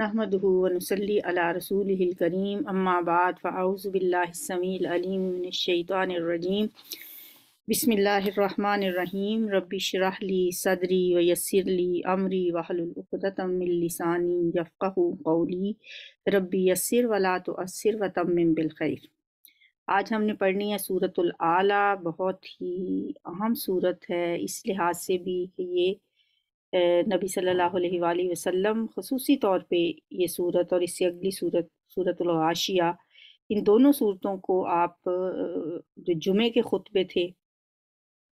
नहमद वनसली अला रसूल करीम अम्माबाद फ़ाउज़बिल्लासमीलमीनशैतरजीम बसमीम रबीशरहली सदरी वयसरली अमरी वहलतमिलसानी यफ़ू कौली रबी यसर वला तो असर व तम बिलखैर आज हमने पढ़नी है सूरत बहुत ही अहम सूरत है इस लिहाज से भी ये नबी सल्लल्लाहु अलैहि वसल्लम खसूसी तौर पे ये सूरत और इससे अगली सूरत आशिया इन दोनों सूरतों को आप जो जुमे के खुतबे थे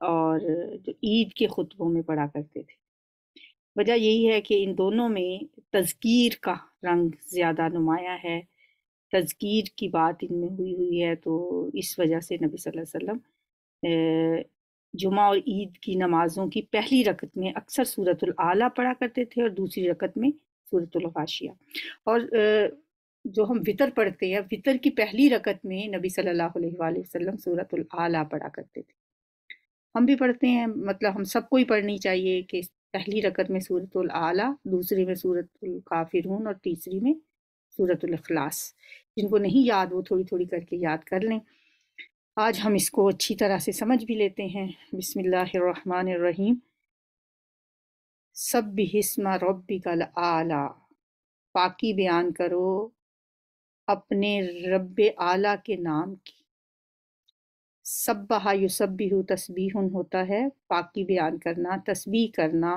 और जो ईद के खुतबों में पढ़ा करते थे वजह यही है कि इन दोनों में तज़कीर का रंग ज़्यादा नुमाया है तज़कीर की बात इनमें हुई हुई है तो इस वजह से नबी सल्लल्लाहु अलैहि वसल्लम जुमा और ईद की नमाजों की पहली रकत में अक्सर सूरतुल आला पढ़ा करते थे और दूसरी रकत में सूरतुल गाशिया और जो हम वितर पढ़ते हैं वितर की पहली रकत में नबी सल्लल्लाहु अलैहि वसल्लम सूरतुल आला पढ़ा करते थे हम भी पढ़ते हैं मतलब हम सबको ही पढ़नी चाहिए कि पहली रकत में सूरतुल आला दूसरी में सूरतुल काफिरून और तीसरी में सूरतुल अखलास जिनको नहीं याद वो थोड़ी थोड़ी करके याद कर लें आज हम इसको अच्छी तरह से समझ भी लेते हैं बिसमीम सब हिस्मा रबी कल आला पाकी बयान करो अपने रब आला के नाम की हूँ युसब्बिहु तस्बीहन होता है पाकी बयान करना तस्बीह करना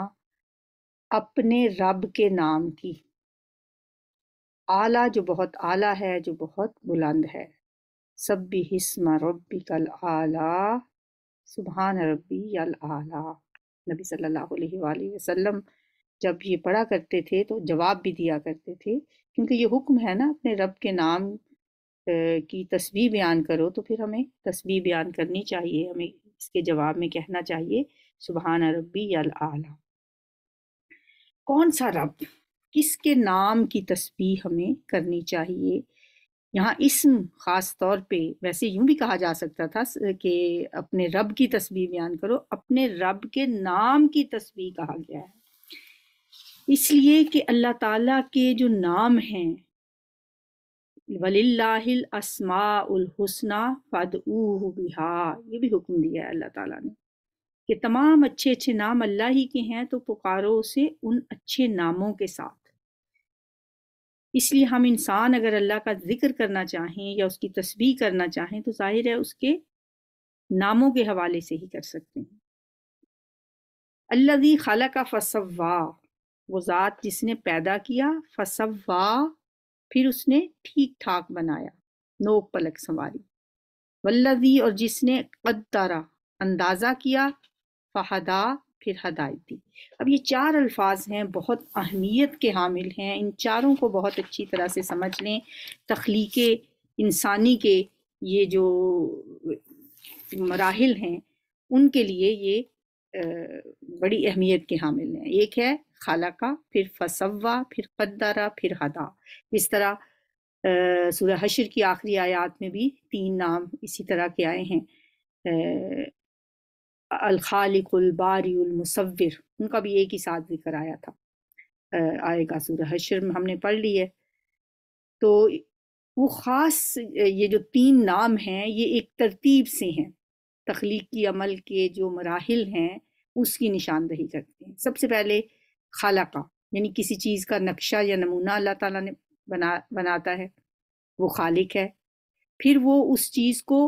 अपने रब के नाम की आला जो बहुत आला है जो बहुत बुलंद है सब्बी हिस्म रबी कल आला सुबहान रबी अल आला नबी सल्लल्लाहु अलैहि वसल्लम जब ये पढ़ा करते थे तो जवाब भी दिया करते थे क्योंकि ये हुक्म है ना अपने रब के नाम की तस्वीर बयान करो तो फिर हमें तस्वीर बयान करनी चाहिए हमें इसके जवाब में कहना चाहिए सुबहान रबी अल आला कौन सा रब किसके नाम की तस्वीर हमें करनी चाहिए यहाँ इसम ख़ास तौर पे वैसे यूं भी कहा जा सकता था कि अपने रब की तस्वीर बयान करो अपने रब के नाम की तस्वीर कहा गया है इसलिए कि अल्लाह ताला के जो नाम हैं वलिल्लाहिल असमाउल हुस्ना फदऊहु बिहा ये भी हुक्म दिया है अल्लाह ताला ने कि तमाम अच्छे अच्छे नाम अल्लाह ही के हैं तो पुकारो उसे उन अच्छे नामों के साथ इसलिए हम इंसान अगर अल्लाह का जिक्र करना चाहें या उसकी तस्वीर करना चाहें तो जाहिर है उसके नामों के हवाले से ही कर सकते हैं अल्लाजी खाला का फसवा वो ज़ात जिसने पैदा किया फसवा फिर उसने ठीक ठाक बनाया नोक पलक संवारी वल्लजी और जिसने कद्दारा अंदाज़ा किया फहदा फिर हदायत दी अब ये चार अल्फाज हैं बहुत अहमियत के हामिल हैं इन चारों को बहुत अच्छी तरह से समझ लें तख्लीक इंसानी के ये जो मराहल हैं उनके लिए ये बड़ी अहमियत के हामिल हैं एक है खाला फिर फसवा फिर कद्दारा फिर हदा इस तरह सूर्य हशर की आखिरी आयात में भी तीन नाम इसी तरह के आए हैं अलखालिकबारीमसवर उनका भी एक ही साथ जिक्र आया था आएगा सूर हशर में हमने पढ़ ली है तो वो ख़ास ये जो तीन नाम हैं ये एक तरतीब से हैं तख्लीकी अमल के जो मराहल हैं उसकी निशानदही करते हैं सबसे पहले खाला का यानी किसी चीज़ का नक्शा या नमूना अल्लाह ताला ने बना बनाता है वो खालिक है फिर वो उस चीज़ को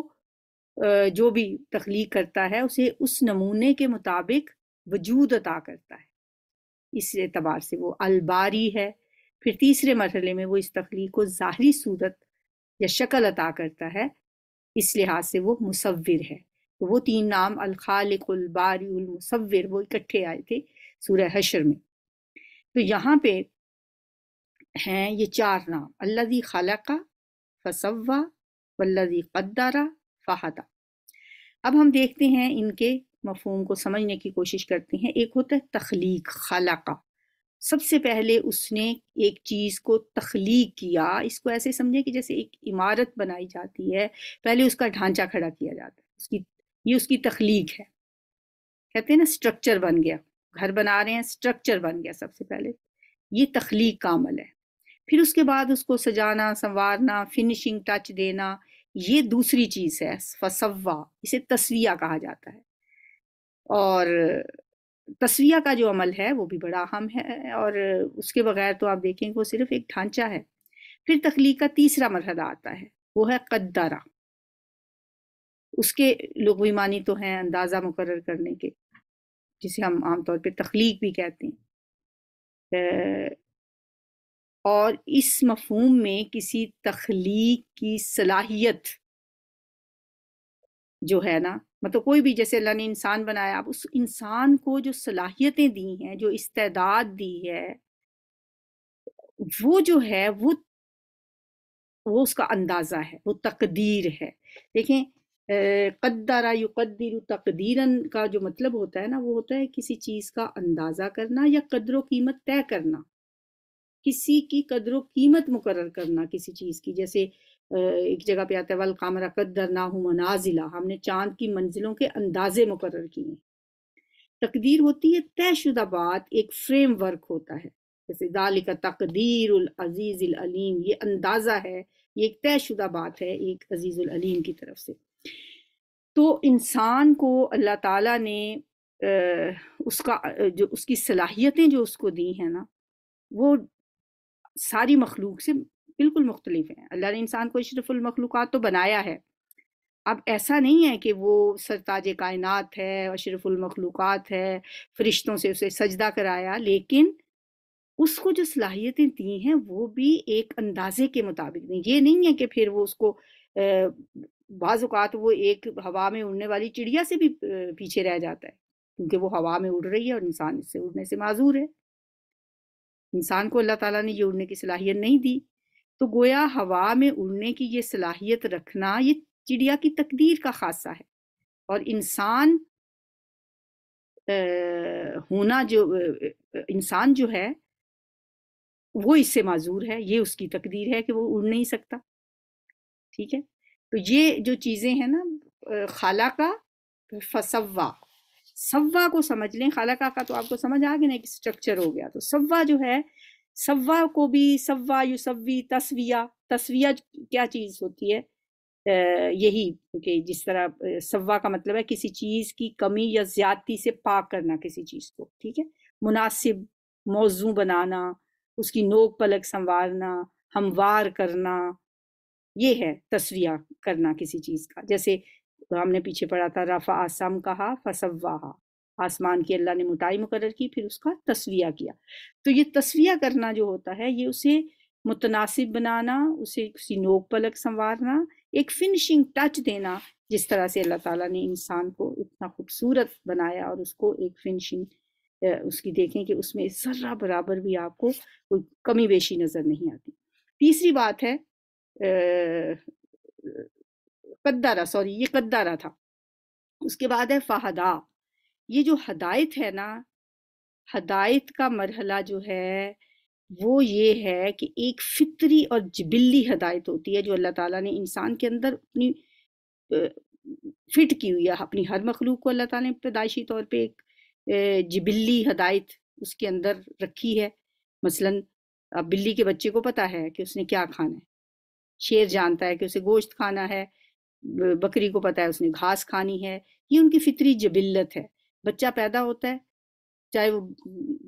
जो भी तख्लीक करता है उसे उस नमूने के मुताबिक वजूद अता करता है इस एतबार से वो अलबारी है फिर तीसरे मरहले में वो इस तख्लीक को ज़ाहरी सूरत या शक्ल अता करता है इस लिहाज से वो मुसविर है तो वो तीन नाम अलखालबारीसविर वो इकट्ठे आए थे सूर्य हशर में तो यहाँ पे हैं ये चार नाम अल्लादी खलका फसवा वल्लदी कद्दारा फ़ाहता अब हम देखते हैं इनके मफहम को समझने की कोशिश करते हैं एक होता है तख्लीक खलाका सबसे पहले उसने एक चीज़ को तख्लीक किया इसको ऐसे समझे कि जैसे एक इमारत बनाई जाती है पहले उसका ढांचा खड़ा किया जाता है उसकी ये उसकी तख्लीक है कहते हैं ना स्ट्रक्चर बन गया घर बना रहे हैं स्ट्रक्चर बन गया सबसे पहले ये तख्लीक का अमल है फिर उसके बाद उसको सजाना संवारना फिनिशिंग टच देना ये दूसरी चीज है फसवा इसे तस्विया कहा जाता है और तस्विया का जो अमल है वो भी बड़ा अहम है और उसके बगैर तो आप देखें वो सिर्फ एक ढांचा है फिर तख्लीक का तीसरा मरहला आता है वो है कद्दारा उसके लोगवी मानी तो हैं अंदाज़ा मुकर करने के जिसे हम आमतौर पर तख्लीक भी कहते हैं और इस मफहम में किसी तख्लीक की सलाहियत जो है ना मतलब कोई भी जैसे अल्लाह ने इंसान बनाया आप उस इंसान को जो सलाहियतें दी हैं जो इस्तेदाद दी है वो जो है वो वो उसका अंदाज़ा है वो तकदीर है देखें कद्दारा युकदर तकदीरन का जो मतलब होता है ना वो होता है किसी चीज़ का अंदाज़ा करना या कदर कीमत तय करना किसी की कदर कीमत मुकर करना किसी चीज की जैसे एक जगह पे आता है वल कामरा कदर ना हो मनाजिला हमने चांद की मंजिलों के अंदाजे मुकर किए तकदीर होती है तयशुदा बात एक फ्रेमवर्क होता है जैसे दाल का तकदीर अजीज अलीम ये अंदाजा है ये एक तयशुदा बात है एक अजीज अलीम की तरफ से तो इंसान को अल्लाह ताला ने उसका जो उसकी सलाहियतें जो उसको दी हैं ना वो सारी मखलूक से बिल्कुल मुख्तलिफ हैं अल्लाह ने इंसान को अशरफुलमखलूक़ात तो बनाया है अब ऐसा नहीं है कि वो सरताज कायनत है अशरफुलमखलूक़ात है फरिश्तों से उसे सजदा कराया लेकिन उसको जो सलाहियतें दी हैं वो भी एक अंदाजे के मुताबिक नहीं ये नहीं है कि फिर वो उसको बाज़ात वो एक हवा में उड़ने वाली चिड़िया से भी पीछे रह जाता है क्योंकि वो हवा में उड़ रही है और इंसान इससे उड़ने से माजूर है इंसान को अल्लाह ताला ने ये उड़ने की सलाहियत नहीं दी तो गोया हवा में उड़ने की ये सलाहियत रखना ये चिड़िया की तकदीर का खासा है और इंसान होना जो इंसान जो है वो इससे माजूर है ये उसकी तकदीर है कि वो उड़ नहीं सकता ठीक है तो ये जो चीज़ें हैं ना खाला का फसवा सवा को समझ लें खाला काका तो आपको समझ आ गया ना कि स्ट्रक्चर हो गया तो सवा जो है सवा को भी सवा युसवी तस्विया तस्विया क्या चीज़ होती है यही कि जिस तरह सवा का मतलब है किसी चीज़ की कमी या ज्यादती से पाक करना किसी चीज़ को ठीक है मुनासिब मौजू बनाना उसकी नोक पलक संवारना हमवार करना ये है तस्विया करना किसी चीज़ का जैसे तो हमने पीछे पढ़ा था रफ़ा आसम कहा फसवाहा आसमान की अल्लाह ने मुताई मुकर की फिर उसका तस्विया किया तो ये तस्विया करना जो होता है ये उसे मुतनासिब बनाना उसे किसी नोक पलक संवारना एक फिनिशिंग टच देना जिस तरह से अल्लाह ताला ने इंसान को इतना खूबसूरत बनाया और उसको एक फिनिशिंग उसकी देखें कि उसमें ज़र्रा बराबर भी आपको कोई कमी बेशी नज़र नहीं आती तीसरी बात है कद्दारा सॉरी ये कद्दारा था उसके बाद है फहदा ये जो हदायत है ना हदायत का मरहला जो है वो ये है कि एक फितरी और जबिल्ली हदायत होती है जो अल्लाह ताला ने इंसान के अंदर अपनी फिट की हुई है अपनी हर मखलूक को अल्लाह ताला ने पैदाइशी तौर पे एक जबिल्ली हदायत उसके अंदर रखी है मसलन अब बिल्ली के बच्चे को पता है कि उसने क्या खाना है शेर जानता है कि उसे गोश्त खाना है बकरी को पता है उसने घास खानी है ये उनकी फितरी जबिल्लत है बच्चा पैदा होता है चाहे वो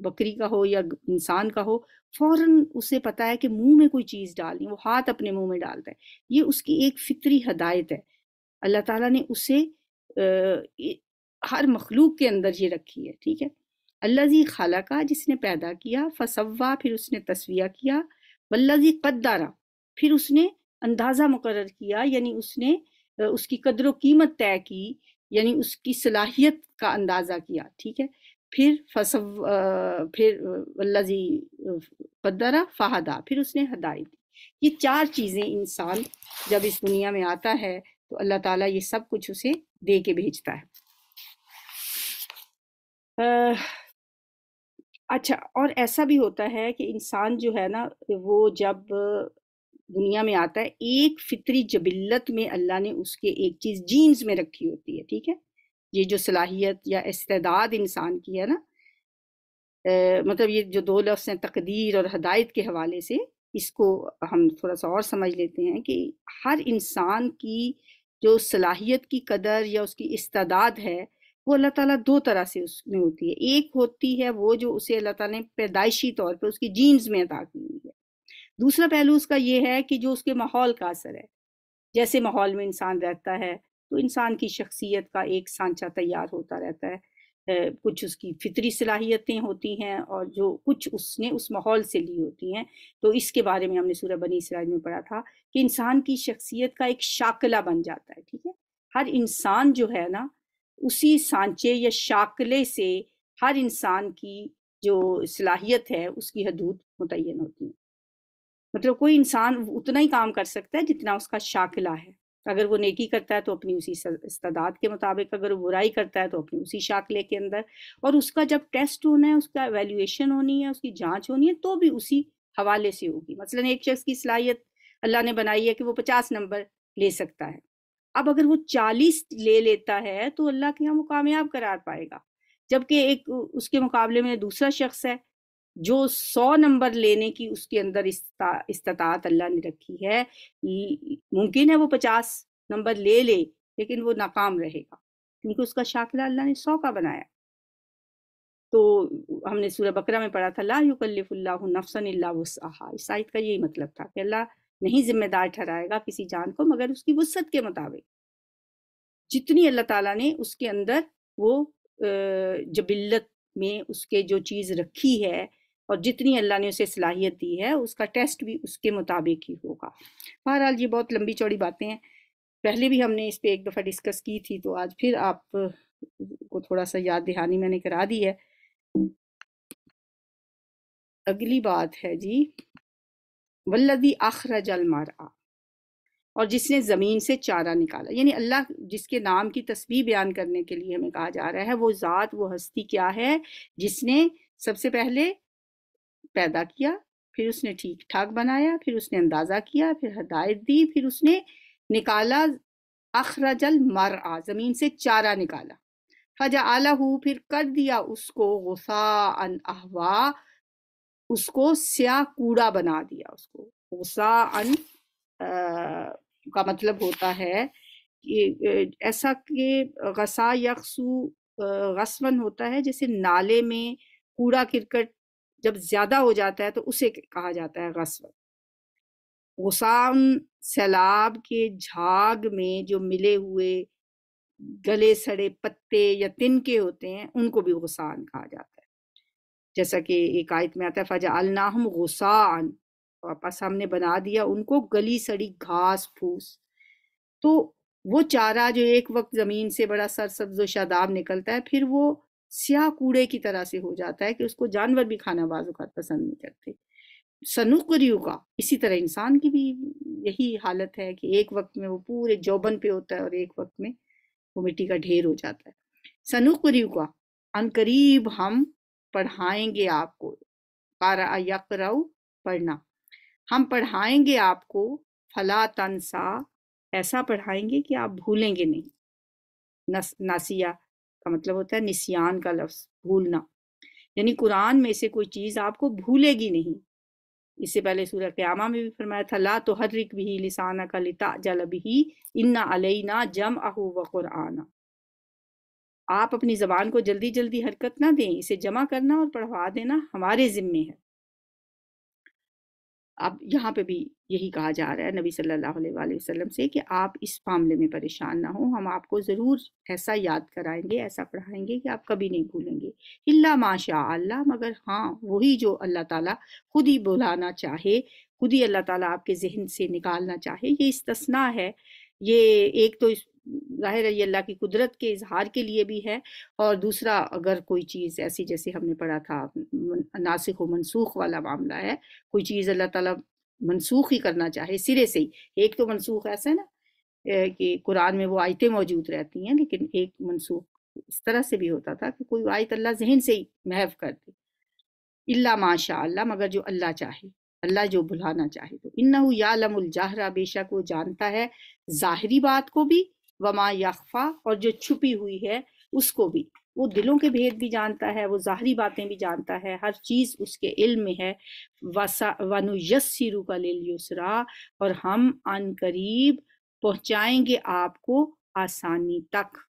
बकरी का हो या इंसान का हो फौरन उसे पता है कि मुंह में कोई चीज़ डालनी वो हाथ अपने मुंह में डालता है ये उसकी एक फितरी हदायत है अल्लाह ताला ने उसे आ, हर मखलूक के अंदर ये रखी है ठीक है अल्लाह जी खाला का जिसने पैदा किया फसवा फिर उसने तस्विया किया बल्ला जी कद्दारा फिर उसने अंदाज़ा मुकर किया यानी उसने उसकी कदर कीमत तय की यानी उसकी सलाहियत का अंदाज़ा किया ठीक है फिर फसव फिर वल्लाजी कदरा फ़ाहदा फिर उसने हदायत दी ये चार चीज़ें इंसान जब इस दुनिया में आता है तो अल्लाह ताला ये सब कुछ उसे दे के भेजता है आ, अच्छा और ऐसा भी होता है कि इंसान जो है ना वो जब दुनिया में आता है एक फितरी जबिल्लत में अल्लाह ने उसके एक चीज़ जीन्स में रखी होती है ठीक है ये जो सलाहियत या इस्तेदाद इंसान की है ना मतलब ये जो दो लफ्स हैं तकदीर और हदायत के हवाले से इसको हम थोड़ा सा और समझ लेते हैं कि हर इंसान की जो सलाहियत की कदर या उसकी इस्तेदाद है वो अल्लाह ताला दो तरह से उसमें होती है एक होती है वो जो उसे अल्लाह ताला ने पैदाइशी तौर पर उसकी जीन्स में अदा की हुई है दूसरा पहलू उसका ये है कि जो उसके माहौल का असर है जैसे माहौल में इंसान रहता है तो इंसान की शख्सियत का एक सांचा तैयार होता रहता है कुछ उसकी फितरी सलाहियतें होती हैं और जो कुछ उसने उस माहौल से ली होती हैं तो इसके बारे में हमने सूरह बनी इसराइल में पढ़ा था कि इंसान की शख्सियत का एक शाकला बन जाता है ठीक है हर इंसान जो है ना उसी सांचे या शाकले से हर इंसान की जो सलाहियत है उसकी हदूद मुतन होती है मतलब कोई इंसान उतना ही काम कर सकता है जितना उसका शाकिला है अगर वो नेकी करता है तो अपनी उसी इस्तादाद के मुताबिक अगर वो बुराई करता है तो अपनी उसी शाकले के अंदर और उसका जब टेस्ट होना है उसका एवेल्यूएशन होनी है उसकी जांच होनी है तो भी उसी हवाले से होगी मसलन एक शख्स की सलाहियत अल्लाह ने बनाई है कि वो पचास नंबर ले सकता है अब अगर वो चालीस ले लेता है तो अल्लाह के यहाँ वो कामयाब करार पाएगा जबकि एक उसके मुकाबले में दूसरा शख्स है जो सौ नंबर लेने की उसके अंदर इस्तात अल्लाह ने रखी है मुमकिन है वो पचास नंबर ले ले लेकिन वो नाकाम रहेगा क्योंकि उसका शाखला अल्लाह ने सौ का बनाया तो हमने सूर्य बकरा में पढ़ा था ला नफसन वसहा इस आयत का यही मतलब था कि अल्लाह नहीं जिम्मेदार ठहराएगा किसी जान को मगर उसकी वसत के मुताबिक जितनी अल्लाह ताला ने उसके अंदर वो जबिल्लत में उसके जो चीज़ रखी है और जितनी अल्लाह ने उसे सलाहियत दी है उसका टेस्ट भी उसके मुताबिक ही होगा बहरहाल ये बहुत लंबी चौड़ी बातें हैं पहले भी हमने इस पर एक दफ़ा डिस्कस की थी तो आज फिर आप को थोड़ा सा याद दहानी मैंने करा दी है अगली बात है जी वल्लदी आखरा जल और जिसने ज़मीन से चारा निकाला यानी अल्लाह जिसके नाम की तस्वीर बयान करने के लिए हमें कहा जा रहा है वो ज़ात वो हस्ती क्या है जिसने सबसे पहले पैदा किया फिर उसने ठीक ठाक बनाया फिर उसने अंदाज़ा किया फिर हदायत दी फिर उसने निकाला अखरजल मर आ ज़मीन से चारा निकाला फजा आला हु फिर कर दिया उसको गुस्सा अन अहवा उसको स्या कूड़ा बना दिया उसको गुस्सा अन आ, का मतलब होता है कि ऐसा कि गसा यकसू गसवन होता है जैसे नाले में कूड़ा किरकट जब ज्यादा हो जाता है तो उसे कहा जाता है गस्व गुसान सैलाब के झाग में जो मिले हुए गले सड़े पत्ते या तिनके होते हैं उनको भी गुसान कहा जाता है जैसा कि एक आयत में आता है फजा अलनाहम गुसान वापस तो हमने बना दिया उनको गली सड़ी घास फूस तो वो चारा जो एक वक्त ज़मीन से बड़ा सरसब्ज शादाब निकलता है फिर वो स्याह कूड़े की तरह से हो जाता है कि उसको जानवर भी खाना का पसंद नहीं करते सनुकरियों का इसी तरह इंसान की भी यही हालत है कि एक वक्त में वो पूरे जौबन पे होता है और एक वक्त में वो मिट्टी का ढेर हो जाता है सनुकरियों का अनकरीब हम पढ़ाएंगे आपको कारा पढ़ना हम पढ़ाएंगे आपको फला तनसा ऐसा पढ़ाएंगे कि आप भूलेंगे नहीं नस नासिया का मतलब होता है निस्यान का लफ्ज भूलना यानी कुरान में से कोई चीज़ आपको भूलेगी नहीं इससे पहले सूर्य क्यामा में भी फरमाया था ला तो हर रिक भी लिसाना का लिता जल भी इन्ना अलैना जम अहू व कुराना आप अपनी जबान को जल्दी जल्दी हरकत ना दें इसे जमा करना और पढ़वा देना हमारे जिम्मे है अब यहाँ पे भी यही कहा जा रहा है नबी सल्लल्लाहु अलैहि वसल्लम से कि आप इस मामले में परेशान ना हो हम आपको ज़रूर ऐसा याद कराएंगे ऐसा पढ़ाएंगे कि आप कभी नहीं भूलेंगे इल्ला माशा अल्लाह मगर हाँ वही जो अल्लाह ताला खुद ही बुलाना चाहे खुद ही अल्लाह ताला आपके जहन से निकालना चाहे ये इस्तना है ये एक तो इस जाहिर है ये अल्लाह की कुदरत के इजहार के लिए भी है और दूसरा अगर कोई चीज़ ऐसी जैसे हमने पढ़ा था नासिक व मनसूख वाला मामला है कोई चीज़ अल्लाह ताला मनसूख ही करना चाहे सिरे से ही एक तो मनसूख ऐसा है ना कि कुरान में वो आयतें मौजूद रहती हैं लेकिन एक मनसूख इस तरह से भी होता था कि कोई आयत अल्लाह जहन से ही महव कर दे अल्ला माशा अल्लाह मगर जो अल्लाह चाहे अल्लाह जो भुलाना चाहे तो इन्ना यालमुल जाहरा बेशक वो जानता है ज़ाहरी बात को भी वमा याखफा और जो छुपी हुई है उसको भी वो दिलों के भेद भी जानता है वो ज़ाहरी बातें भी जानता है हर चीज़ उसके इल्म में है वसा वनुयसिरु का लिलयुसरा और हम अन करीब पहुँचाएंगे आपको आसानी तक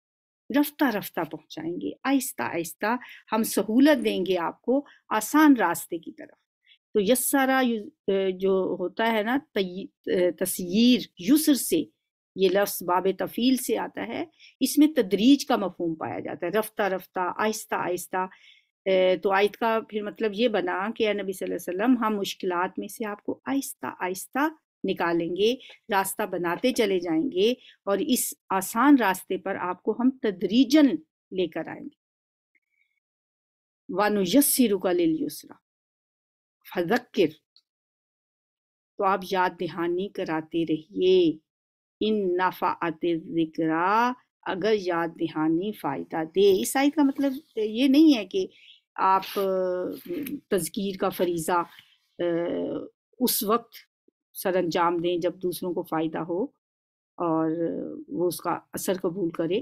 रफ्ता रफ्ता पहुँचाएंगे आहिस्ता आहिस्ता हम सहूलत देंगे आपको आसान रास्ते की तरफ तो यस्सारा जो होता है ना तस्यर युसर से ये लफ्स बाब तफ़ील से आता है इसमें तदरीज का मफहम पाया जाता है रफ्ता रफ्ता आहिस्ता आहिस्ता तो आयत का फिर मतलब ये बना कि नबी वसल्लम हम मुश्किल में से आपको आहिस्ता आहिस्ता निकालेंगे रास्ता बनाते चले जाएंगे और इस आसान रास्ते पर आपको हम तदरीजन लेकर आएंगे वानुयसी रुका लिलयुसरा फजक्र तो आप याद दहानी कराते रहिए इन नफा जिक्रा अगर याद दहानी फ़ायदा दे इस आयत का मतलब ये नहीं है कि आप तजकीर का फरीज़ा उस वक्त सर अंजाम दें जब दूसरों को फ़ायदा हो और वो उसका असर कबूल करे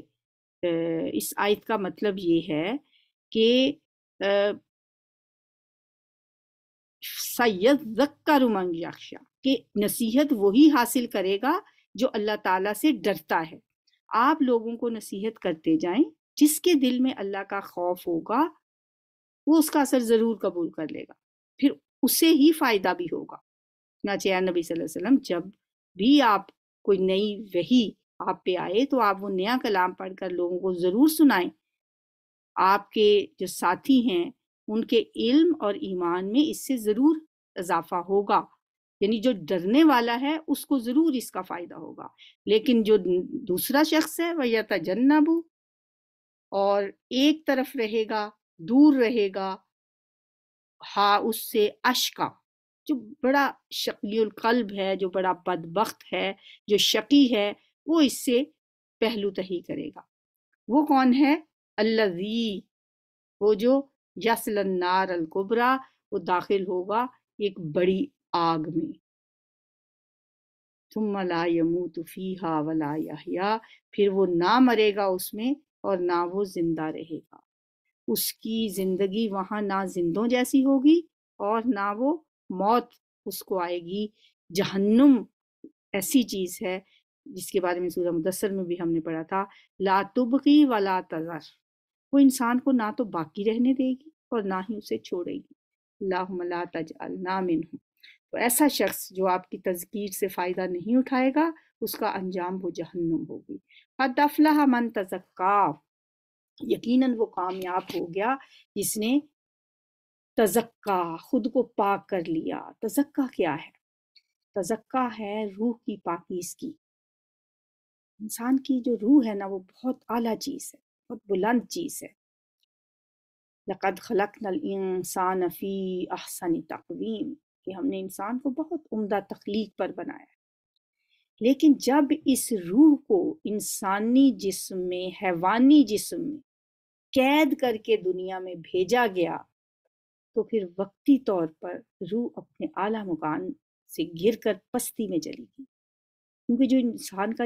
इस आयत का मतलब ये है कि सैयद का रुमंग यक्षा कि नसीहत वही हासिल करेगा जो अल्लाह ताला से डरता है आप लोगों को नसीहत करते जाएं जिसके दिल में अल्लाह का खौफ होगा वो उसका असर ज़रूर कबूल कर लेगा फिर उसे ही फ़ायदा भी होगा ना चाहे नबी वसल्लम जब भी आप कोई नई वही आप पे आए तो आप वो नया कलाम पढ़कर लोगों को ज़रूर सुनाएं आपके जो साथी हैं उनके इल्म और ईमान में इससे ज़रूर इजाफा होगा यानी जो डरने वाला है उसको जरूर इसका फायदा होगा लेकिन जो दूसरा शख्स है वह यतजन्नबू तो और एक तरफ रहेगा दूर रहेगा हा उससे अशका जो बड़ा शकील कल्ब है जो बड़ा बदबخت है जो शकी है वो इससे पहलू तही करेगा वो कौन है अल्लाजी वो जो यसलनार अलकुबरा वो दाखिल होगा एक बड़ी आग में फीहा वला फिर वो ना मरेगा उसमें और ना वो जिंदा रहेगा उसकी जिंदगी वहां ना जिंदों जैसी होगी और ना वो मौत उसको आएगी जहन्नुम ऐसी चीज है जिसके बारे में सूरह मुदसर में भी हमने पढ़ा था लातुबकी वाला तजर वो इंसान को ना तो बाकी रहने देगी और ना ही उसे छोड़ेगी अल्लाह ला तज ना मिन तो ऐसा शख्स जो आपकी तजकीर से फ़ायदा नहीं उठाएगा उसका अंजाम वो जहन्नुम होगी अदफला मन तजक्का यकीनन वो कामयाब हो गया जिसने तजक्का खुद को पाक कर लिया तजक्का क्या है तजक्का है रूह की की इंसान की जो रूह है ना वो बहुत आला चीज़ है बहुत बुलंद चीज़ है लक़द खलक इंसान फ़ी अहसन तकवीम कि हमने इंसान को बहुत उम्दा तख्लीक पर बनाया है लेकिन जब इस रूह को इंसानी जिस्म में हैवानी जिस्म में कैद करके दुनिया में भेजा गया तो फिर वक्ती तौर पर रूह अपने आला मकान से गिर कर पस्ती में चली गई क्योंकि जो इंसान का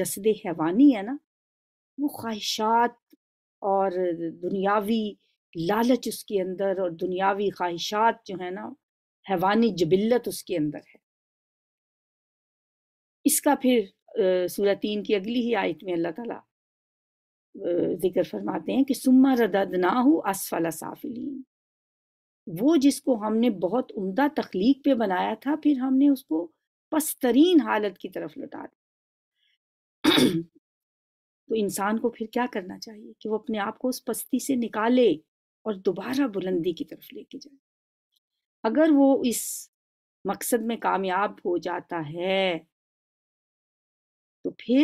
जसद हैवानी है ना वो ख्वाहिशात और दुनियावी लालच उसके अंदर और दुनियावी ख्वाहिशात जो है ना हैवानी जबिल्लत उसके अंदर है इसका फिर सूरह तीन की अगली ही आयत में अल्लाह ताला जिक्र फरमाते हैं कि सुम्मा ना हो असफला साफिलीन वो जिसको हमने बहुत उम्दा तख्लीक पे बनाया था फिर हमने उसको पस्तरीन हालत की तरफ लौटा दिया तो इंसान को फिर क्या करना चाहिए कि वो अपने आप को उस पस्ती से निकाले और दोबारा बुलंदी की तरफ लेके जाए अगर वो इस मकसद में कामयाब हो जाता है तो फिर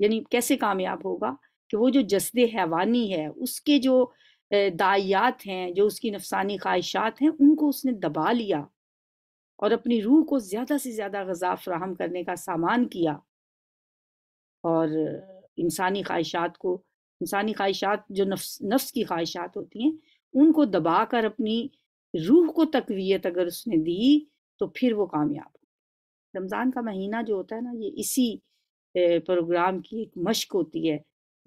यानी कैसे कामयाब होगा कि वो जो जसद हैवानी है उसके जो दायात हैं जो उसकी नफसानी ख्वाहिशात हैं उनको उसने दबा लिया और अपनी रूह को ज़्यादा से ज़्यादा गजा फ्राहम करने का सामान किया और इंसानी ख्वाहिशात को इंसानी ख्वाहिशात जो नफ्स नफ्स की ख्वाहिशात होती हैं उनको दबा कर अपनी रूह को तकवीत अगर उसने दी तो फिर वो कामयाब रमज़ान का महीना जो होता है ना ये इसी प्रोग्राम की एक मश्क होती है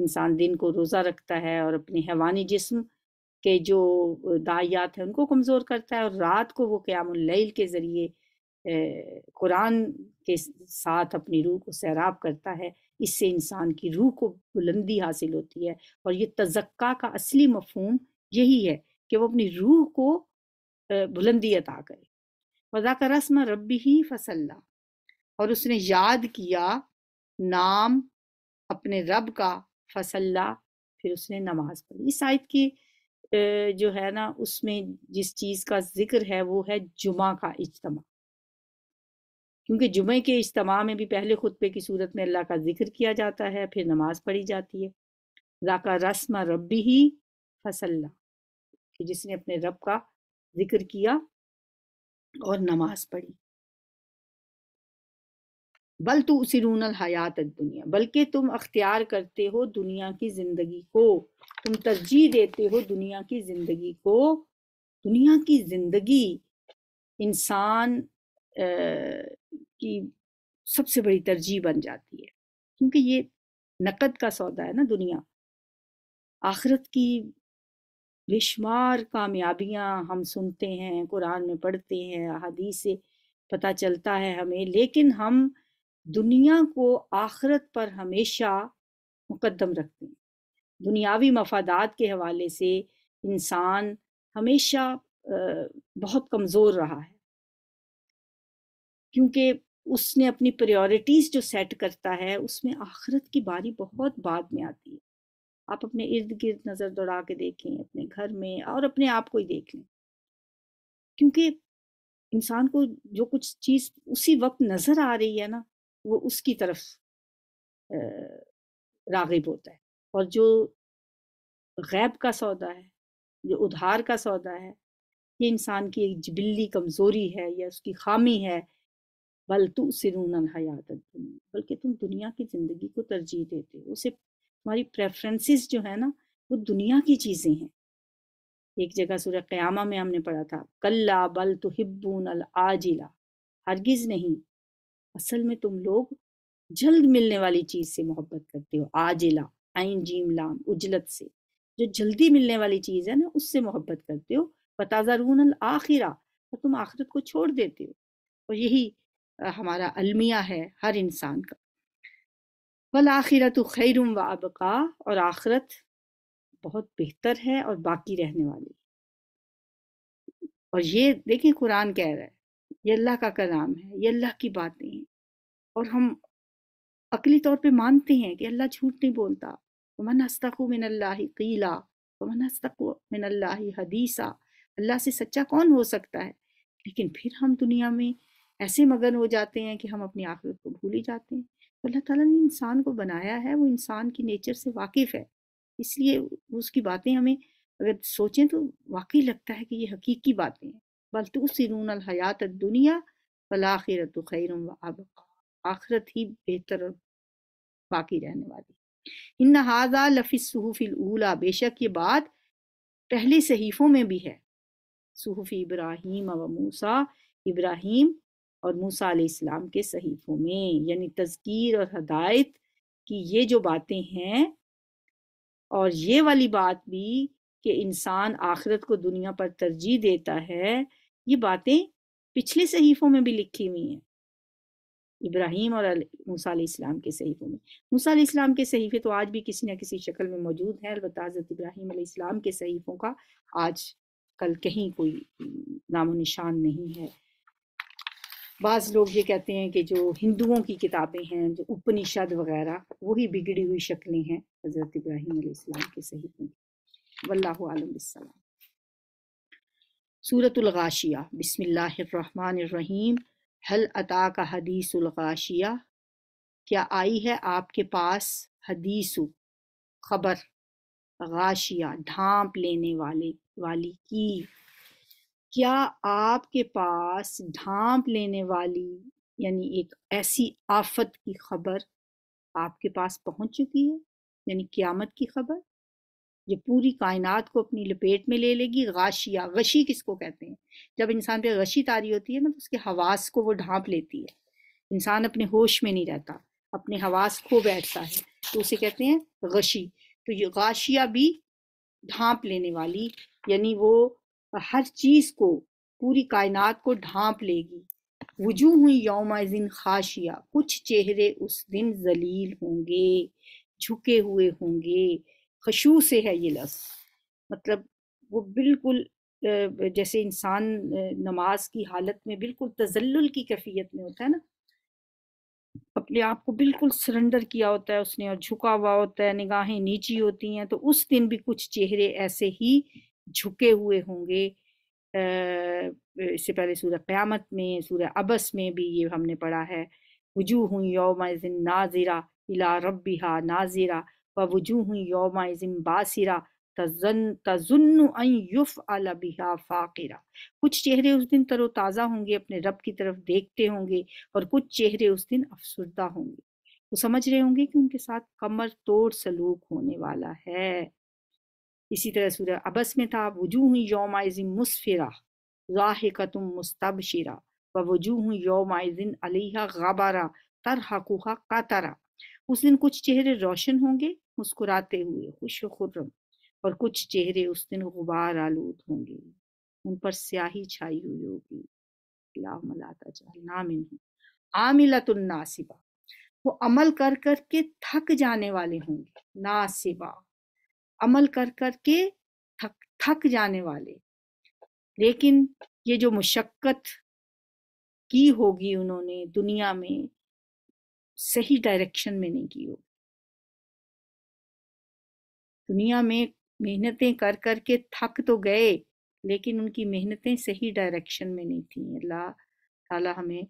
इंसान दिन को रोज़ा रखता है और अपने हैवानी जिस्म के जो दायात है उनको कमज़ोर करता है और रात को वो क़्यामल के ज़रिए कुरान के साथ अपनी रूह को सैराब करता है इससे इंसान की रूह को बुलंदी हासिल होती है और ये तजक्का का असली मफहम यही है कि वो अपनी रूह को बुलंदी अता करे का रस्म रबी ही फसल्ला और उसने याद किया नाम अपने रब का फसल्ला फिर उसने नमाज पढ़ी इस आयत की जो है ना उसमें जिस चीज़ का जिक्र है वो है जुमा का इज्तम क्योंकि जुमे के इज्तम में भी पहले खुतबे की सूरत में अल्लाह का जिक्र किया जाता है फिर नमाज पढ़ी जाती है जाका रस्म रबी ही फसल्ला कि जिसने अपने रब का जिक्र किया और नमाज पढ़ी बल तो रूनल हयात दुनिया बल्कि तुम अख्तियार करते हो दुनिया की जिंदगी को तुम तरजीह देते हो दुनिया की जिंदगी को दुनिया की जिंदगी इंसान की सबसे बड़ी तरजीह बन जाती है क्योंकि ये नकद का सौदा है ना दुनिया आखरत की बेशुमार कामयाबियाँ हम सुनते हैं कुरान में पढ़ते हैं अहादीस से पता चलता है हमें लेकिन हम दुनिया को आखरत पर हमेशा मुकदम रखते हैं दुनियावी मफादात के हवाले से इंसान हमेशा बहुत कमज़ोर रहा है क्योंकि उसने अपनी प्रायोरिटीज़ जो सेट करता है उसमें आखरत की बारी बहुत बाद में आती है आप अपने इर्द गिर्द नज़र दौड़ा के देखें अपने घर में और अपने आप को ही देख लें क्योंकि इंसान को जो कुछ चीज़ उसी वक्त नज़र आ रही है ना वो उसकी तरफ रागब होता है और जो गैब का सौदा है जो उधार का सौदा है ये इंसान की एक जबिल्ली कमज़ोरी है या उसकी खामी है बल तू सिरून हयात दुनिया बल्कि तुम दुनिया की ज़िंदगी को तरजीह देते हो उसे हमारी प्रेफरेंसेस जो है ना वो दुनिया की चीज़ें हैं एक जगह सूर्य क्यामा में हमने पढ़ा था कल्ला बल तो हिब्बून अल आजिला हरगिज़ नहीं असल में तुम लोग जल्द मिलने वाली चीज़ से मोहब्बत करते हो आजिला आइन जीम लाम उजलत से जो जल्दी मिलने वाली चीज़ है ना उससे मोहब्बत करते हो फताज़ा रून अल आखिरा और तो तुम आखिरत को छोड़ देते हो और यही हमारा अलमिया है हर इंसान का आखिरत खैरुम व अबका और आखिरत बहुत बेहतर है और बाकी रहने वाली और ये देखिए कुरान कह रहा है ये अल्लाह का कलाम है ये अल्लाह की बातें हैं और हम अकली तौर पे मानते हैं कि अल्लाह झूठ नहीं बोलता मन हस्तकु मिन अल्लाह कीला मन हस्तकु मिन अल्लाह हदीसा अल्लाह से सच्चा कौन हो सकता है लेकिन फिर हम दुनिया में ऐसे मगन हो जाते हैं कि हम अपनी आखिरत को भूल ही जाते हैं तो अल्लाह ताला ने इंसान को बनाया है वो इंसान की नेचर से वाकिफ़ है इसलिए उसकी बातें हमें अगर सोचें तो वाकई लगता है कि ये हकीकी बातें हैं बल्तु सिरून हयात दुनिया फलाखिरत खैर आखरत ही बेहतर और बाकी रहने वाली इन लफिस लफिसूफ़िल ऊला बेशक ये बात पहले सहीफ़ों में भी है सूफ़ इब्राहिम अब मूसा इब्राहिम और मूसा इस्लाम के सहीफों में यानी तस्कीर और हदायत की ये जो बातें हैं और ये वाली बात भी कि इंसान आखरत को दुनिया पर तरजीह देता है ये बातें पिछले सहीफों में भी लिखी हुई हैं इब्राहिम और मूसा इस्लाम के सहीफों में मूसा इस्लाम के सहीफे तो आज भी किसी न किसी शक्ल में मौजूद हैं अलबत् हज़रत इब्राहिम इस्लाम के सहीफों का आज कल कहीं कोई नामो निशान नहीं है बाज़ लोग ये कहते हैं कि जो हिंदुओं की किताबें हैं जो उपनिषद वगैरह वही बिगड़ी हुई शक्लें हैं हज़रत इब्राहिम इस्लाम के सही की वल्लम आलम सूरतलगाशिया बिसमीम हल अता का हदीसगाशिया क्या आई है आपके पास हदीसु खबर गाशिया ढांप लेने वाले वाली की क्या आपके पास ढांप लेने वाली यानी एक ऐसी आफत की खबर आपके पास पहुंच चुकी है यानी क़ियामत की खबर जो पूरी कायनात को अपनी लपेट में ले लेगी गाशिया गशी किसको कहते हैं जब इंसान पे गशी तारी होती है ना तो उसके हवास को वो ढांप लेती है इंसान अपने होश में नहीं रहता अपने हवास खो बैठता है तो उसे कहते हैं गशी तो ये गाशिया भी ढांप लेने वाली यानी वो हर चीज को पूरी कायनात को ढांप लेगी वजू हुई यौमाजिन खाशिया कुछ चेहरे उस दिन जलील होंगे झुके हुए होंगे खशू से है ये लफ्ज़ मतलब वो बिल्कुल जैसे इंसान नमाज की हालत में बिल्कुल तजल्ल की कैफियत में होता है ना अपने आप को बिल्कुल सरेंडर किया होता है उसने और झुका हुआ होता है निगाहें नीची होती हैं तो उस दिन भी कुछ चेहरे ऐसे ही झुके हुए होंगे इससे पहले सूर्य क्यामत में सूर्य अबस में भी ये हमने पढ़ा है वजू हूँ यौमाजिन नाजिरा इला हा नाजिरा व वजू हूँ यौमाजिन बासिरा फाकिरा कुछ चेहरे उस दिन तरोताज़ा होंगे अपने रब की तरफ देखते होंगे और कुछ चेहरे उस दिन अफसरदा होंगे वो समझ रहे होंगे कि उनके साथ कमर तोड़ सलूक होने वाला है इसी तरह सूर्य अबस में था वजू मुस्फिरा योमाइजिन मुसफिरा मुस्तब शिरा व वजू वजूह योमाइजिन अलीहा गाबारा तर तरहकुहा कातारा उस दिन कुछ चेहरे रोशन होंगे मुस्कुराते हुए खुश खुर्रम और कुछ चेहरे उस दिन गुबार आलूद होंगे उन पर स्याही छाई हुई होगी नामिन आमिलतुन्नासिबा वो अमल कर कर के थक जाने वाले होंगे नासिबा अमल कर कर के थक थक जाने वाले लेकिन ये जो मुशक्क़त की होगी उन्होंने दुनिया में सही डायरेक्शन में नहीं की होगी दुनिया में मेहनतें कर कर के थक तो गए लेकिन उनकी मेहनतें सही डायरेक्शन में नहीं थी अल्लाह ताला हमें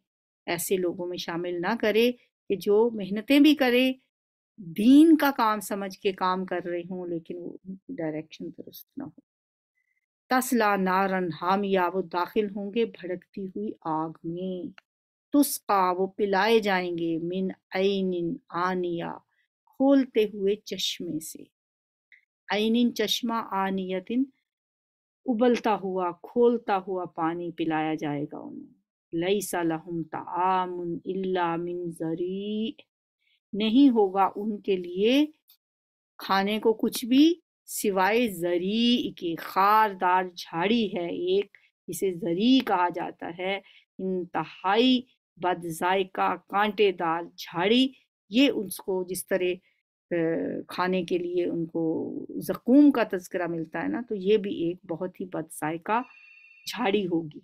ऐसे लोगों में शामिल ना करे कि जो मेहनतें भी करे दीन का काम समझ के काम कर रही हूँ लेकिन वो उनकी डायरेक्शन दुरुस्त ना हो तसला नारन हामिया वो दाखिल होंगे भड़कती हुई आग में तुस्का वो पिलाए जाएंगे मिन आइनिन आनिया खोलते हुए चश्मे से आइनिन चश्मा आनियतिन उबलता हुआ खोलता हुआ पानी पिलाया जाएगा उन्हें लई ता तामुन इल्ला मिन जरी नहीं होगा उनके लिए खाने को कुछ भी सिवाय जरी के खारदार झाड़ी है एक इसे जरी कहा जाता है इंतहाई बदजायका कांटेदार झाड़ी ये उसको जिस तरह खाने के लिए उनको जकूम का तस्करा मिलता है ना तो ये भी एक बहुत ही बदसायका झाड़ी होगी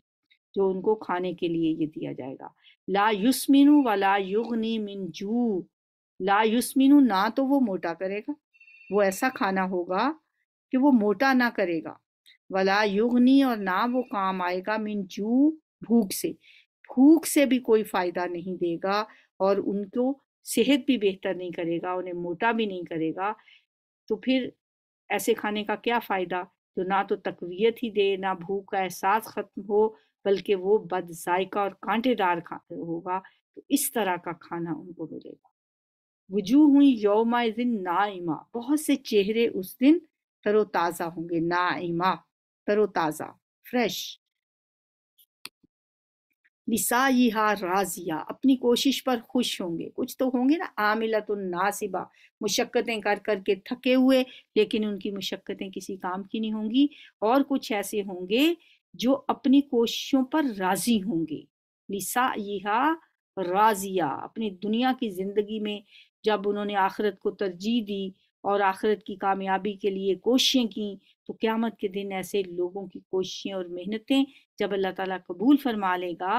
जो उनको खाने के लिए ये दिया जाएगा ला युस्मिनु वाला युगनी मिनजू ला युस्मिनु ना तो वो मोटा करेगा वो ऐसा खाना होगा कि वो मोटा ना करेगा वला युगनी और ना वो काम आएगा मिन जू भूख से भूख से भी कोई फायदा नहीं देगा और उनको सेहत भी बेहतर नहीं करेगा उन्हें मोटा भी नहीं करेगा तो फिर ऐसे खाने का क्या फ़ायदा तो ना तो तकवीत ही दे ना भूख का एहसास ख़त्म हो बल्कि वो बद जायका और कांटेदार खा होगा तो इस तरह का खाना उनको मिलेगा हुई यौमा दिन नाइमा बहुत से चेहरे उस दिन तरोताज़ा होंगे नाइमा तरोताज़ा फ्रेश राजिया अपनी कोशिश पर खुश होंगे कुछ तो होंगे ना आमिला तो नासिबा मुशक्क़तें कर करके थके हुए लेकिन उनकी मुशक्क़तें किसी काम की नहीं होंगी और कुछ ऐसे होंगे जो अपनी कोशिशों पर राज़ी होंगे यहा राजिया अपनी दुनिया की ज़िंदगी में जब उन्होंने आखिरत को तरजीह दी और आखिरत की कामयाबी के लिए कोशिशें की तो क़्यामत के दिन ऐसे लोगों की कोशिशें और मेहनतें जब अल्लाह ताला कबूल फरमा लेगा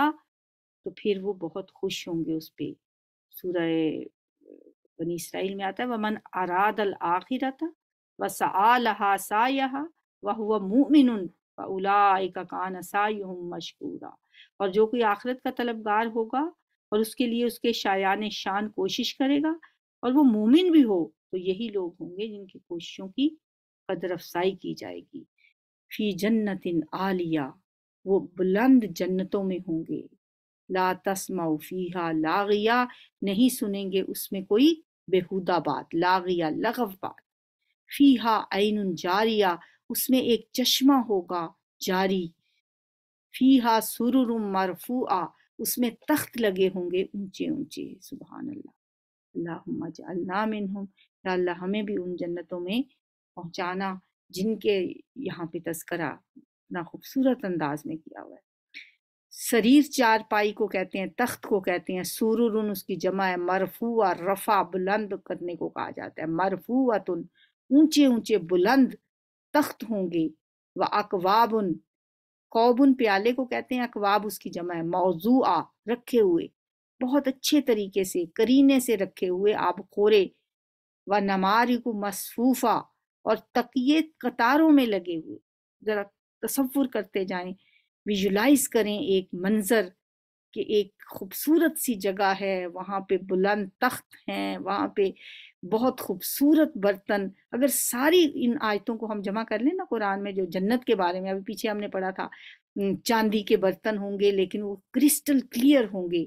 तो फिर वो बहुत खुश होंगे उस पर सूरह बनी इसराइल में आता है वमन आराद अल आखिरत व सहा साह वह मुमिन उला कान साह मशकूरा और जो कोई आखिरत का तलबगार होगा और उसके लिए उसके शायान शान कोशिश करेगा और वो मोमिन भी हो तो यही लोग होंगे जिनकी कोशिशों की कदर अफसाई की जाएगी फी जन्नतिन आलिया वो बुलंद जन्नतों में होंगे ला तस्मा फीहा लागिया नहीं सुनेंगे उसमें कोई बेहुदा बात लागिया लगव बात फीहा आइन जारिया उसमें एक चश्मा होगा जारी फीहा सुरुरुम मरफूआ उसमें तख्त लगे होंगे ऊंचे ऊंचे सुबह अल्लाह अल्लाह हमें भी उन जन्नतों में पहुंचाना जिनके यहाँ पे तस्करा ना खूबसूरत अंदाज में किया हुआ है शरीर चार पाई को कहते हैं तख्त को कहते हैं सुरुरुन उसकी जमा है मरफू और रफा बुलंद करने को कहा जाता है मरफू तुन ऊंचे ऊंचे बुलंद तख्त होंगे व अकवाब उन उन प्याले को कहते हैं अकवाब उसकी जमा है मौजू आ रखे हुए बहुत अच्छे तरीके से करीने से रखे हुए आप खोरे व नमारी को मसफूफा और तकिए कतारों में लगे हुए ज़रा तस्वुर करते जाएं विजुलाइज करें एक मंज़र कि एक खूबसूरत सी जगह है वहाँ पे बुलंद तख्त हैं वहाँ पे बहुत खूबसूरत बर्तन अगर सारी इन आयतों को हम जमा कर लें ना कुरान में जो जन्नत के बारे में अभी पीछे हमने पढ़ा था चांदी के बर्तन होंगे लेकिन वो क्रिस्टल क्लियर होंगे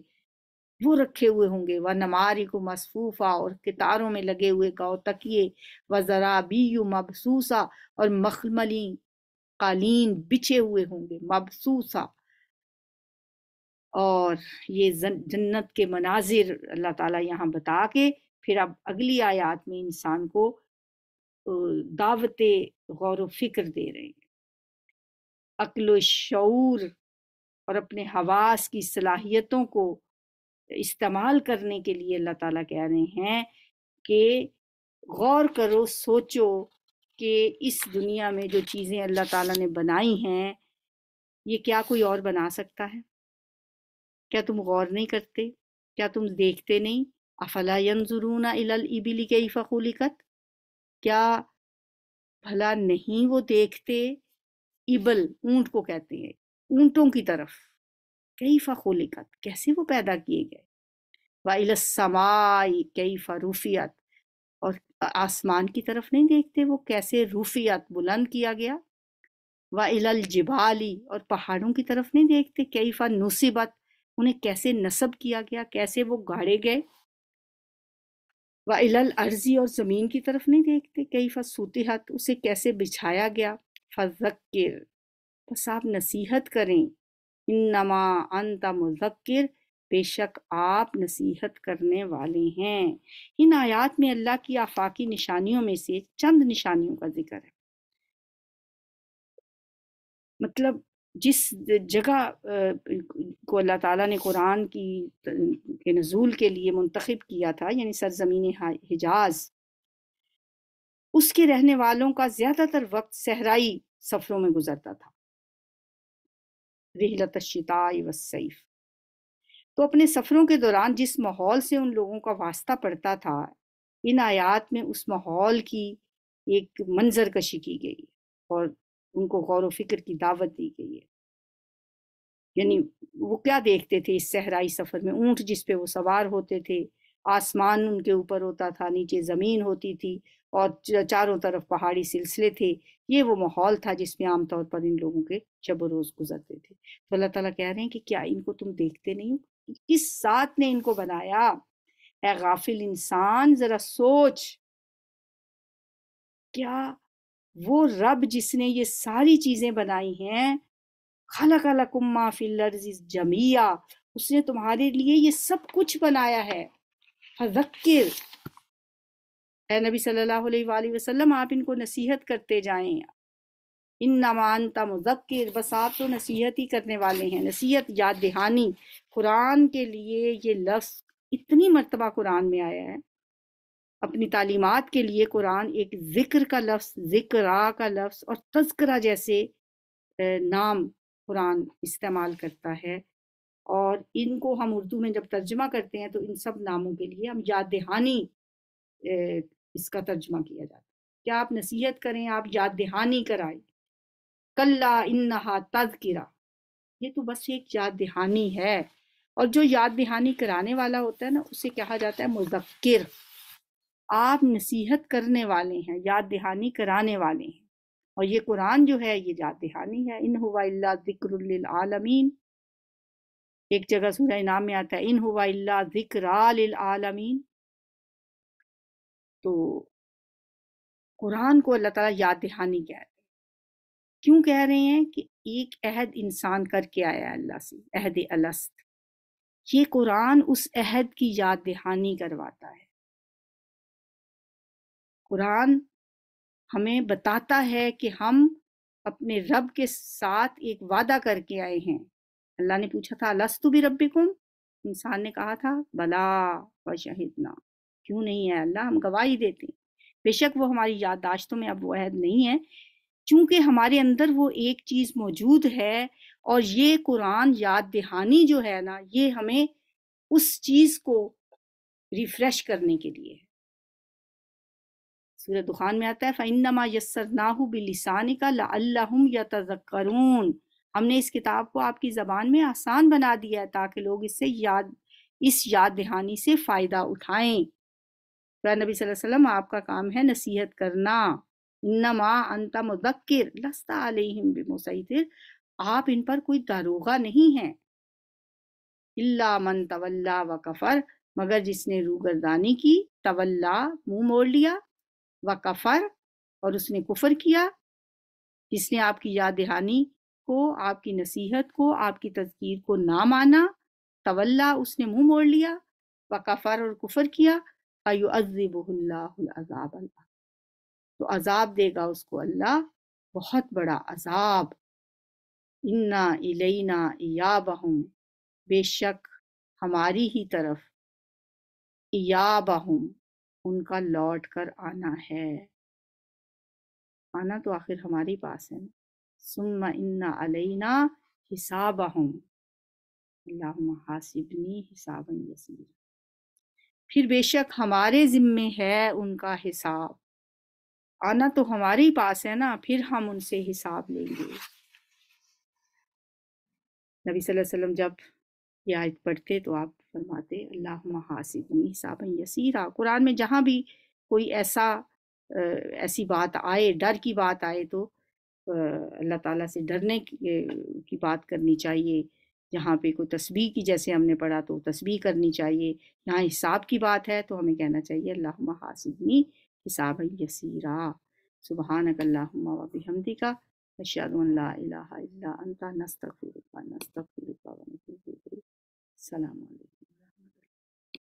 वो रखे हुए होंगे व नमारी को मसफूफा और कितारों में लगे हुए गाओ तकिए व जराबी मबसूसा और मखमली कालीन बिछे हुए होंगे मबसूसा और ये जन्नत के मनाजिर अल्लाह ताला यहाँ बता के फिर अब अगली आयात में इंसान को दावत गौर फिक्र दे रहे हैं अक्ल शूर और अपने हवास की सलाहियतों को इस्तेमाल करने के लिए अल्लाह ताला कह रहे हैं कि गौर करो सोचो कि इस दुनिया में जो चीज़ें अल्लाह ताला ने बनाई हैं ये क्या कोई और बना सकता है क्या तुम गौर नहीं करते क्या तुम देखते नहीं अफला यंजुरून इबिली के फ़ुलिकत क्या भला नहीं वो देखते इबल ऊंट को कहते हैं ऊंटों की तरफ कई फ़ुलिकत कैसे वो पैदा किए गए वाइलसमाई कई फ़रूफियत और आसमान की तरफ नहीं देखते वो कैसे रूफियत बुलंद किया गया व इलल जिबाली और पहाड़ों की तरफ नहीं देखते कई फ़ा नुसीबत उन्हें कैसे नस्ब किया गया कैसे वो गाड़े गए इलल अर्जी और ज़मीन की तरफ नहीं देखते कई फसूती हत उसे कैसे बिछाया गया फ़िर बस आप नसीहत करें नमा अंता मुजक्र बेशक आप नसीहत करने वाले हैं इन आयात में अल्लाह की आफाकी निशानियों में से चंद निशानियों का जिक्र है मतलब जिस जगह को अल्लाह ताला ने कुरान की के नज़ूल के लिए मुंतखब किया था यानी सरजमीन हिजाज उसके रहने वालों का ज़्यादातर वक्त सहराई सफ़रों में गुजरता था रिहलत शिताई व सैफ तो अपने सफ़रों के दौरान जिस माहौल से उन लोगों का वास्ता पड़ता था इन आयात में उस माहौल की एक मंजर कशी की गई और उनको गौर फिक्र की दावत दी गई है यानी वो क्या देखते थे इस सहराई सफर में ऊंट जिस पे वो सवार होते थे आसमान उनके ऊपर होता था नीचे ज़मीन होती थी और चारों तरफ पहाड़ी सिलसिले थे ये वो माहौल था जिसमें आमतौर पर इन लोगों के शब रोज़ गुजरते थे तो अल्लाह ताला कह रहे हैं कि क्या इनको तुम देखते नहीं किस साथ ने इनको बनाया है गाफिल इंसान ज़रा सोच क्या वो रब जिसने ये सारी चीजें बनाई हैं खला खला कुम्मा फिलर्ज जमिया उसने तुम्हारे लिए ये सब कुछ बनाया है ए नबी सल्लल्लाहु अलैहि वसल्लम आप इनको नसीहत करते जाएं इन नमान मुजक्र बस आप तो नसीहत ही करने वाले हैं नसीहत याद दहानी कुरान के लिए ये लफ्ज़ इतनी मरतबा कुरान में आया है अपनी तालीमत के लिए कुरान एक ज़िक्र का लफ्स ज़िक्रा का लफ्स और तस्करा जैसे नाम कुरान इस्तेमाल करता है और इनको हम उर्दू में जब तर्जमा करते हैं तो इन सब नामों के लिए हम याद दहानी इसका तर्जमा किया जाता है क्या आप नसीहत करें आप याद दहानी कराएं कल्ला इन्ना तजकिरा ये तो बस एक याद दहानी है और जो याद दहानी कराने वाला होता है ना उसे कहा जाता है मुजक्र आप नसीहत करने वाले हैं याद दहानी कराने वाले हैं और ये कुरान जो है ये याद दहानी है इन हुआ आलमीन एक जगह सूर्य इनाम में आता है इन हुआ जिक्र आलमीन तो कुरान को अल्लाह ताला याद दहानी कह रहे क्यों कह रहे हैं कि एक अहद इंसान करके आया है अल्लाह से अहद अलस्त ये कुरान उस अहद की याद दहानी करवाता है कुरान हमें बताता है कि हम अपने रब के साथ एक वादा करके आए हैं अल्लाह ने पूछा था लस्तु भी रबी कुम इंसान ने कहा था भला व शहीदना क्यों नहीं है अल्लाह हम गवाही देते हैं बेशक वो हमारी याददाश्तों में अब वहद नहीं है चूंकि हमारे अंदर वो एक चीज़ मौजूद है और ये कुरान याद दहानी जो है ना ये हमें उस चीज़ को रिफ्रेश करने के लिए है सूर्य दुखान में आता है फ़ैनमा यसर नाहू बिलसानी का लाम या तजक्रून हमने इस किताब को आपकी ज़बान में आसान बना दिया है ताकि लोग इससे याद इस याद दहानी से फ़ायदा उठाएँ तो नबी वसल्लम आपका काम है नसीहत करना इन्नमा अंता मुदक्र लस्ता अलैहिम आप इन पर कोई दारोगा नहीं है इल्ला मन तवल्ला व कफर मगर जिसने रूगरदानी की तवल्ला मुंह मोड़ लिया व कफर और उसने कुफर किया जिसने आपकी याद दहानी को आपकी नसीहत को आपकी तस्कीर को ना माना तवल्ला उसने मुंह मोड़ लिया व कफर और कुफर किया आयु अल्लाह तो अजाब देगा उसको अल्लाह बहुत बड़ा अजाब इन्ना इलेना इयाबहम बेशक हमारी ही तरफ इयाबहम उनका लौट कर आना है आना तो आखिर हमारे पास है ना सुम्मा इन्ना अलैना हिसाब हासिबनी हिसाबन यसीर फिर बेशक हमारे जिम्मे है उनका हिसाब आना तो हमारे ही पास है ना फिर हम उनसे हिसाब लेंगे नबी सल्लल्लाहु अलैहि वसल्लम जब ये पढ़ते तो आप फरमाते अल्लाह हासिबनी हिसाब यसीरा कुरान में जहाँ भी कोई ऐसा ऐसी बात आए डर की बात आए तो अल्लाह ताला से डरने की बात करनी चाहिए जहाँ पे कोई तस्वीर की जैसे हमने पढ़ा तो तस्वीर करनी चाहिए यहाँ हिसाब की बात है तो हमें कहना चाहिए अल्लाह हासिबनी हिसाब यसीरा सुबहानक अल्लाह हमदी का أشهد أن لا إله إلا أنت نستغفرك ونستغفرك ونتوب إليك السلام عليكم